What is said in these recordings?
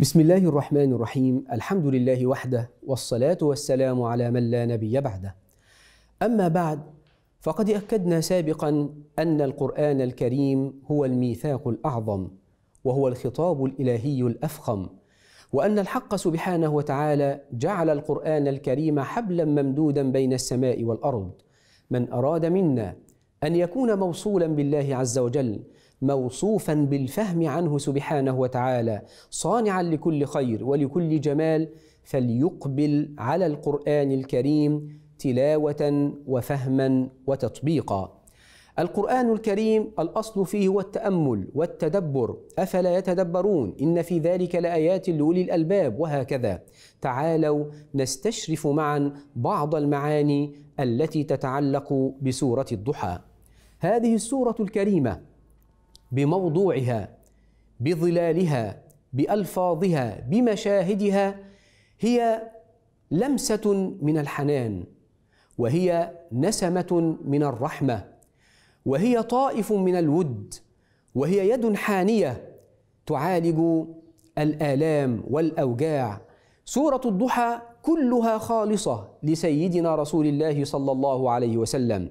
بسم الله الرحمن الرحيم الحمد لله وحده والصلاة والسلام على من لا نبي بعده أما بعد فقد أكدنا سابقا أن القرآن الكريم هو الميثاق الأعظم وهو الخطاب الإلهي الأفخم وأن الحق سبحانه وتعالى جعل القرآن الكريم حبلا ممدودا بين السماء والأرض من أراد منا أن يكون موصولا بالله عز وجل موصوفا بالفهم عنه سبحانه وتعالى صانعا لكل خير ولكل جمال فليقبل على القرآن الكريم تلاوة وفهما وتطبيقا القرآن الكريم الأصل فيه هو التأمل والتدبر أفلا يتدبرون إن في ذلك لآيات لأولي الألباب وهكذا تعالوا نستشرف معا بعض المعاني التي تتعلق بسورة الضحى هذه السورة الكريمة بموضوعها بظلالها بألفاظها بمشاهدها هي لمسة من الحنان وهي نسمة من الرحمة وهي طائف من الود وهي يد حانية تعالج الآلام والأوجاع سورة الضحى كلها خالصة لسيدنا رسول الله صلى الله عليه وسلم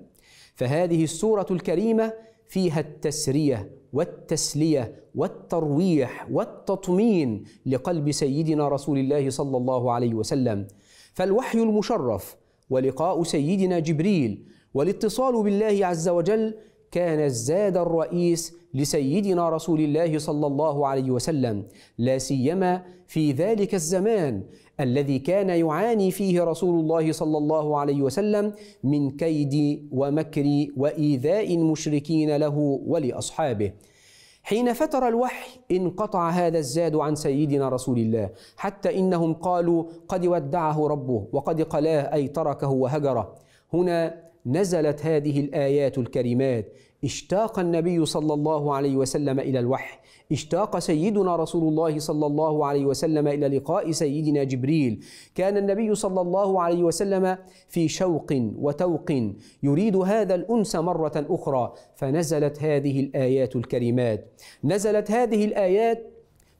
فهذه السورة الكريمة فيها التسرية والتسلية والترويح والتطمين لقلب سيدنا رسول الله صلى الله عليه وسلم فالوحي المشرف ولقاء سيدنا جبريل والاتصال بالله عز وجل كان الزاد الرئيس لسيدنا رسول الله صلى الله عليه وسلم لا سيما في ذلك الزمان الذي كان يعاني فيه رسول الله صلى الله عليه وسلم من كيد ومكر وايذاء المشركين له ولاصحابه حين فتر الوحي انقطع هذا الزاد عن سيدنا رسول الله حتى انهم قالوا قد ودعه ربه وقد قلاه اي تركه وهجره هنا نزلت هذه الايات الكريمات اشتاق النبي صلى الله عليه وسلم الى الوحي اشتاق سيدنا رسول الله صلى الله عليه وسلم الى لقاء سيدنا جبريل كان النبي صلى الله عليه وسلم في شوق وتوق يريد هذا الانس مره اخرى فنزلت هذه الايات الكريمات نزلت هذه الايات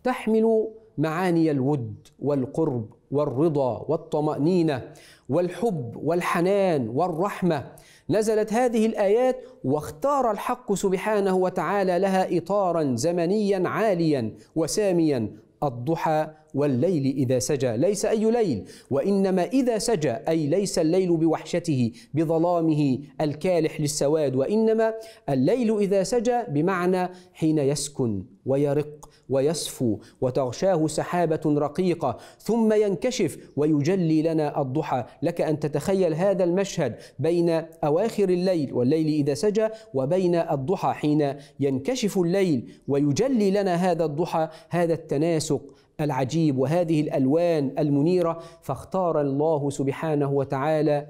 تحمل معاني الود والقرب والرضا والطمأنينة والحب والحنان والرحمة نزلت هذه الآيات واختار الحق سبحانه وتعالى لها إطارا زمنيا عاليا وساميا الضحى والليل إذا سجى ليس أي ليل وإنما إذا سجى أي ليس الليل بوحشته بظلامه الكالح للسواد وإنما الليل إذا سجى بمعنى حين يسكن ويرق ويصفو وتغشاه سحابة رقيقة ثم ينكشف ويجلي لنا الضحى لك أن تتخيل هذا المشهد بين أواخر الليل والليل إذا سجى وبين الضحى حين ينكشف الليل ويجلي لنا هذا الضحى هذا التناسق العجيب وهذه الالوان المنيره فاختار الله سبحانه وتعالى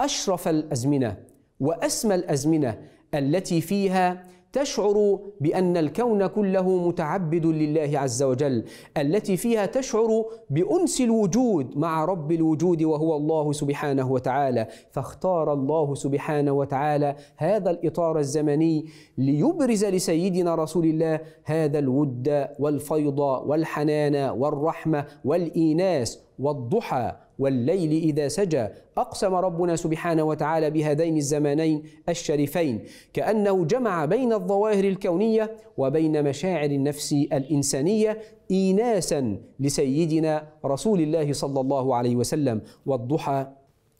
اشرف الازمنه واسمى الازمنه التي فيها تشعر بأن الكون كله متعبد لله عز وجل التي فيها تشعر بأنس الوجود مع رب الوجود وهو الله سبحانه وتعالى فاختار الله سبحانه وتعالى هذا الإطار الزمني ليبرز لسيدنا رسول الله هذا الود والفيض والحنان والرحمة والإيناس والضحى والليل إذا سجى أقسم ربنا سبحانه وتعالى بهذين الزمانين الشريفين كأنه جمع بين الظواهر الكونية وبين مشاعر النفس الإنسانية إيناسا لسيدنا رسول الله صلى الله عليه وسلم والضحى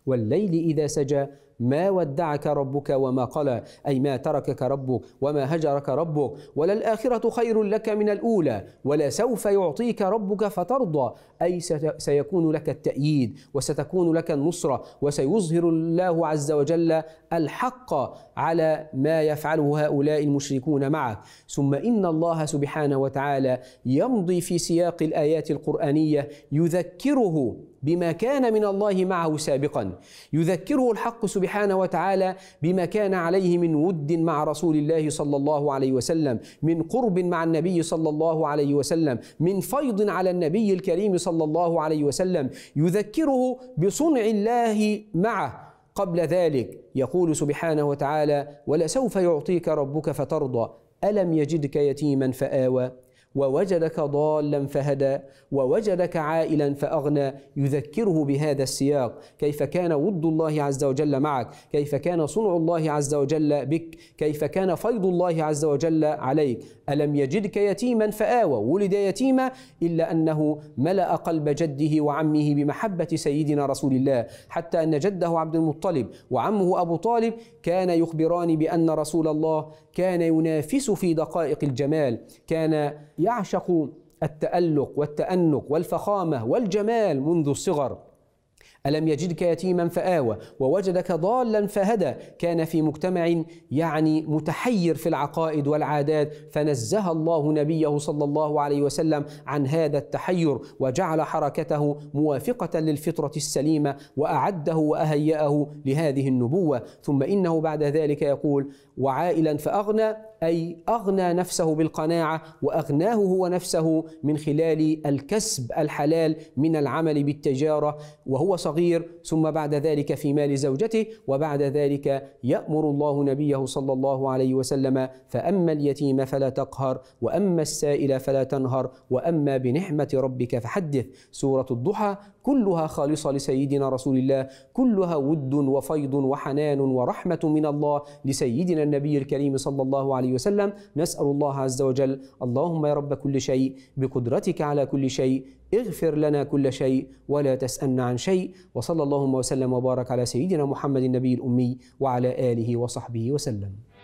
والليل إذا سجى ما ودعك ربك وما قلى أي ما تركك ربك وما هجرك ربك وللآخرة خير لك من الأولى ولسوف يعطيك ربك فترضى أي سيكون لك التأييد وستكون لك النصرة وسيظهر الله عز وجل الحق على ما يفعله هؤلاء المشركون معك ثم إن الله سبحانه وتعالى يمضي في سياق الآيات القرآنية يذكره بما كان من الله معه سابقا يذكره الحق سبحانه وتعالى بما كان عليه من ود مع رسول الله صلى الله عليه وسلم من قرب مع النبي صلى الله عليه وسلم من فيض على النبي الكريم صلى الله عليه وسلم يذكره بصنع الله معه قبل ذلك يقول سبحانه وتعالى ولسوف يعطيك ربك فترضى الم يجدك يتيما فاوى ووجدك ضالا فهدى ووجدك عائلا فأغنى يذكره بهذا السياق كيف كان ود الله عز وجل معك كيف كان صنع الله عز وجل بك كيف كان فيض الله عز وجل عليك ألم يجدك يتيما فآوى ولد يتيما إلا أنه ملأ قلب جده وعمه بمحبة سيدنا رسول الله حتى أن جده عبد المطلب وعمه أبو طالب كان يخبران بأن رسول الله كان ينافس في دقائق الجمال كان يعشق التألق والتأنق والفخامة والجمال منذ الصغر ألم يجدك يتيما فآوى ووجدك ضالا فهدى كان في مجتمع يعني متحير في العقائد والعادات فنزه الله نبيه صلى الله عليه وسلم عن هذا التحير وجعل حركته موافقة للفطرة السليمة وأعده وأهيأه لهذه النبوة ثم إنه بعد ذلك يقول وعائلا فأغنى أي أغنى نفسه بالقناعة وأغناه هو نفسه من خلال الكسب الحلال من العمل بالتجارة وهو صغير ثم بعد ذلك في مال زوجته وبعد ذلك يأمر الله نبيه صلى الله عليه وسلم فأما اليتيم فلا تقهر وأما السائل فلا تنهر وأما بنعمة ربك فحدث سورة الضحى كلها خالصة لسيدنا رسول الله كلها ود وفيض وحنان ورحمة من الله لسيدنا النبي الكريم صلى الله عليه وسلم نسأل الله عز وجل اللهم يا رب كل شيء بقدرتك على كل شيء اغفر لنا كل شيء ولا تسألنا عن شيء وصلى اللهم وسلم وبارك على سيدنا محمد النبي الأمي وعلى آله وصحبه وسلم